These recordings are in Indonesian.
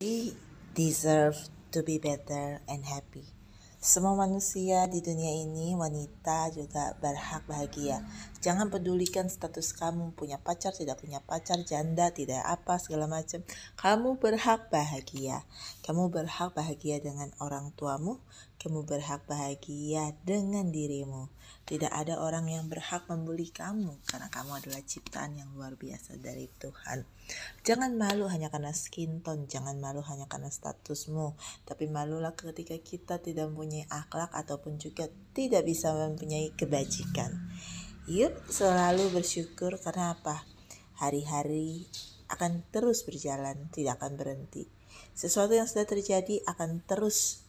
We deserve to be better and happy. Semua manusia di dunia ini, wanita juga berhak bahagia. Jangan pedulikan status kamu punya pacar, tidak punya pacar, janda, tidak apa, segala macam. Kamu berhak bahagia. Kamu berhak bahagia dengan orang tuamu, kamu berhak bahagia dengan dirimu. Tidak ada orang yang berhak membuli kamu karena kamu adalah ciptaan yang luar biasa dari Tuhan. Jangan malu hanya karena skin tone, jangan malu hanya karena statusmu, tapi malulah ketika kita tidak mempunyai akhlak ataupun juga tidak bisa mempunyai kebajikan. Yuk, selalu bersyukur karena apa? Hari-hari akan terus berjalan, tidak akan berhenti. Sesuatu yang sudah terjadi akan terus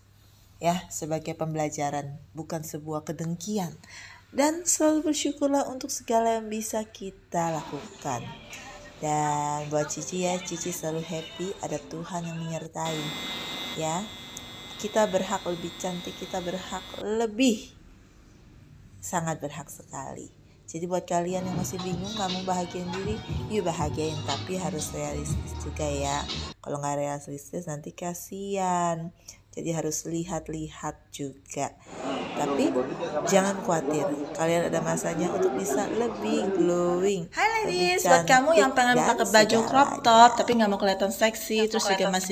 ya sebagai pembelajaran, bukan sebuah kedengkian. Dan selalu bersyukurlah untuk segala yang bisa kita lakukan. Dan buat Cici ya, Cici selalu happy ada Tuhan yang menyertai. Ya, kita berhak lebih cantik, kita berhak lebih. Sangat berhak sekali. Jadi buat kalian yang masih bingung kamu mau bahagiain diri, yuk bahagiain tapi harus realistis juga ya. Kalau nggak realistis nanti kasihan. Jadi harus lihat-lihat juga. Tapi jangan khawatir, kalian ada masanya untuk bisa lebih glowing. Hai ladies, buat kamu yang pengen pakai baju crop top tapi nggak mau kelihatan seksi, terus juga masih